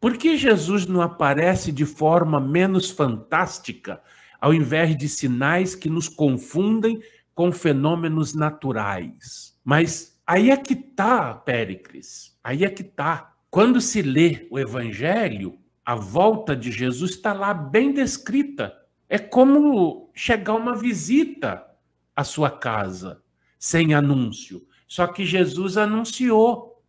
Por que Jesus não aparece de forma menos fantástica, ao invés de sinais que nos confundem com fenômenos naturais? Mas aí é que está, Péricles. Aí é que está. Quando se lê o evangelho, a volta de Jesus está lá bem descrita. É como chegar uma visita à sua casa sem anúncio. Só que Jesus anunciou: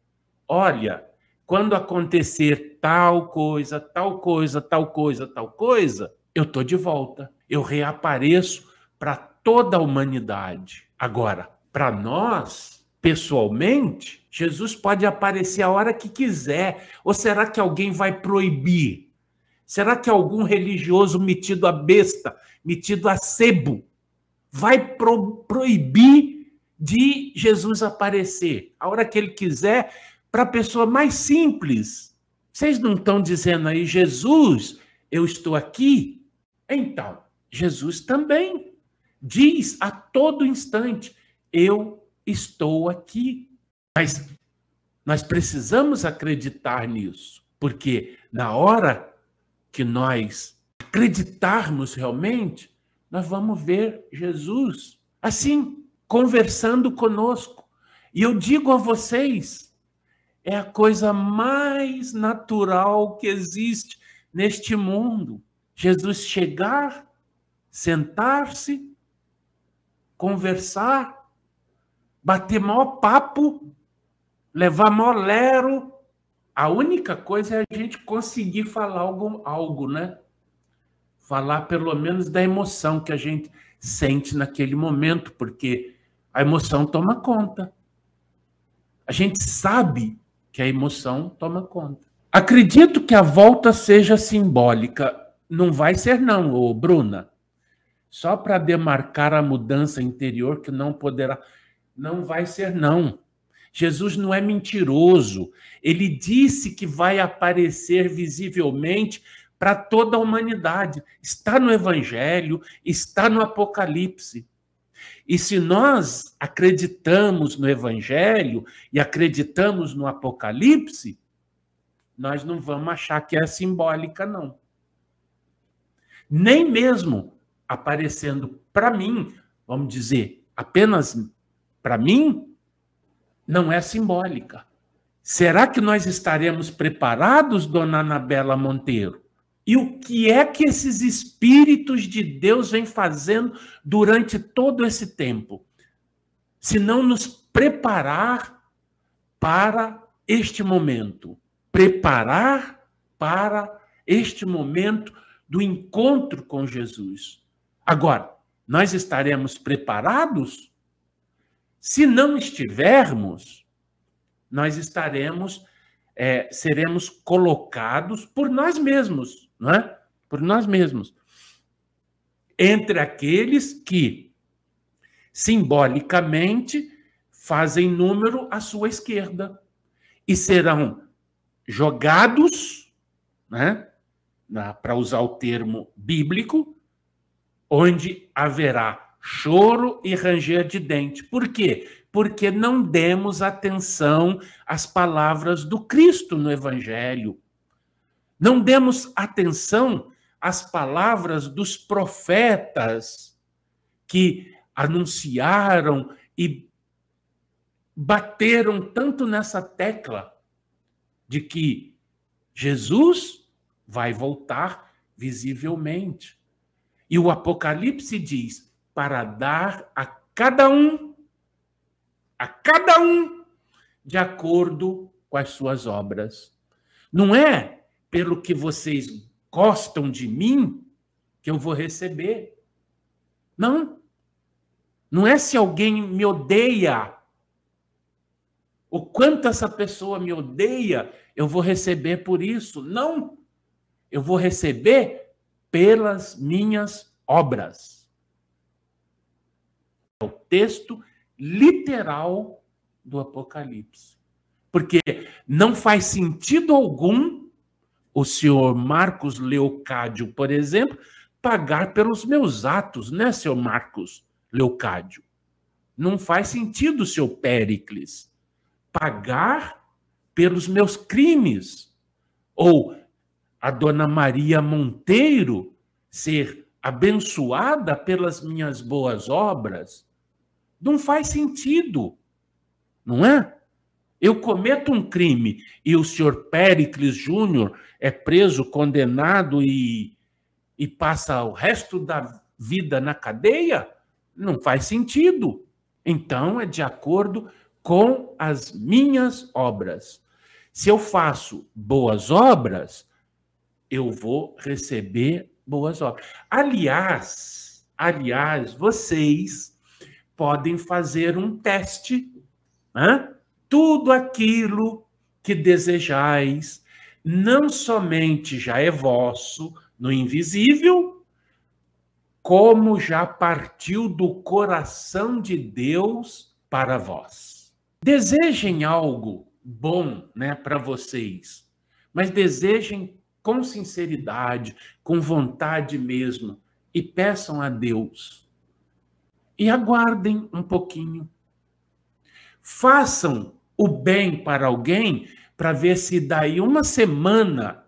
olha, quando acontecer tal coisa, tal coisa, tal coisa, tal coisa, eu tô de volta. Eu reapareço para toda a humanidade. Agora, para nós, pessoalmente, Jesus pode aparecer a hora que quiser. Ou será que alguém vai proibir? Será que algum religioso metido a besta, metido a sebo, vai pro proibir de Jesus aparecer? A hora que ele quiser, para a pessoa mais simples. Vocês não estão dizendo aí, Jesus, eu estou aqui? Então, Jesus também diz a todo instante: eu estou aqui. Mas nós precisamos acreditar nisso, porque na hora que nós acreditarmos realmente, nós vamos ver Jesus assim, conversando conosco. E eu digo a vocês, é a coisa mais natural que existe neste mundo. Jesus chegar, sentar-se, conversar, bater maior papo, levar maior lero. A única coisa é a gente conseguir falar algo, algo, né? Falar pelo menos da emoção que a gente sente naquele momento, porque a emoção toma conta. A gente sabe que a emoção toma conta. Acredito que a volta seja simbólica. Não vai ser, não, ô Bruna. Só para demarcar a mudança interior que não poderá. Não vai ser, não. Jesus não é mentiroso. Ele disse que vai aparecer visivelmente para toda a humanidade. Está no Evangelho, está no Apocalipse. E se nós acreditamos no Evangelho e acreditamos no Apocalipse, nós não vamos achar que é simbólica, não. Nem mesmo aparecendo para mim, vamos dizer, apenas para mim, não é simbólica. Será que nós estaremos preparados, dona Anabela Monteiro? E o que é que esses espíritos de Deus vêm fazendo durante todo esse tempo? Se não nos preparar para este momento, preparar para este momento do encontro com Jesus. Agora, nós estaremos preparados? Se não estivermos, nós estaremos, é, seremos colocados por nós mesmos não é? Por nós mesmos. Entre aqueles que simbolicamente fazem número à sua esquerda e serão jogados, né? Para usar o termo bíblico, onde haverá choro e ranger de dente. Por quê? Porque não demos atenção às palavras do Cristo no Evangelho. Não demos atenção às palavras dos profetas que anunciaram e bateram tanto nessa tecla de que Jesus vai voltar visivelmente. E o Apocalipse diz: para dar a cada um, a cada um, de acordo com as suas obras. Não é pelo que vocês gostam de mim que eu vou receber. Não. Não é se alguém me odeia. O quanto essa pessoa me odeia, eu vou receber por isso. Não. Eu vou receber pelas minhas obras. É o texto literal do Apocalipse. Porque não faz sentido algum o senhor Marcos Leocádio, por exemplo, pagar pelos meus atos, né, senhor Marcos Leocádio? Não faz sentido, senhor Péricles, pagar pelos meus crimes. Ou a dona Maria Monteiro ser abençoada pelas minhas boas obras. Não faz sentido, não é? Eu cometo um crime e o senhor Pericles Júnior é preso, condenado e, e passa o resto da vida na cadeia? Não faz sentido. Então é de acordo com as minhas obras. Se eu faço boas obras, eu vou receber boas obras. Aliás, aliás, vocês podem fazer um teste, né? tudo aquilo que desejais, não somente já é vosso no invisível, como já partiu do coração de Deus para vós. Desejem algo bom, né, para vocês, mas desejem com sinceridade, com vontade mesmo e peçam a Deus. E aguardem um pouquinho. Façam o bem para alguém para ver se daí uma semana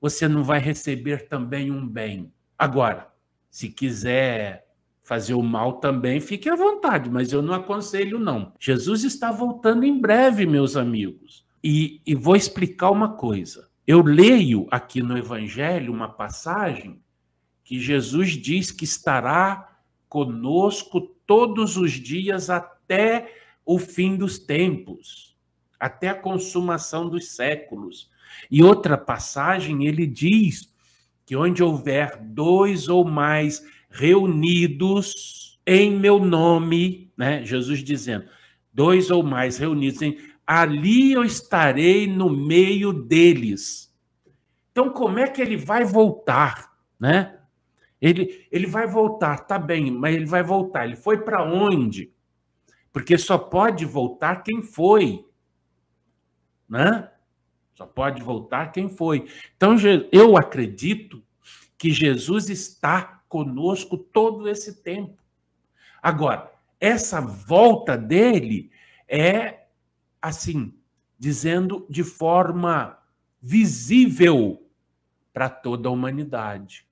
você não vai receber também um bem. Agora, se quiser fazer o mal também, fique à vontade, mas eu não aconselho, não. Jesus está voltando em breve, meus amigos. E, e vou explicar uma coisa. Eu leio aqui no Evangelho uma passagem que Jesus diz que estará conosco todos os dias até o fim dos tempos, até a consumação dos séculos. E outra passagem, ele diz que onde houver dois ou mais reunidos em meu nome, né? Jesus dizendo, dois ou mais reunidos em ali eu estarei no meio deles. Então como é que ele vai voltar, né? Ele ele vai voltar, tá bem, mas ele vai voltar. Ele foi para onde? Porque só pode voltar quem foi. Né? Só pode voltar quem foi. Então, eu acredito que Jesus está conosco todo esse tempo. Agora, essa volta dele é assim, dizendo de forma visível para toda a humanidade.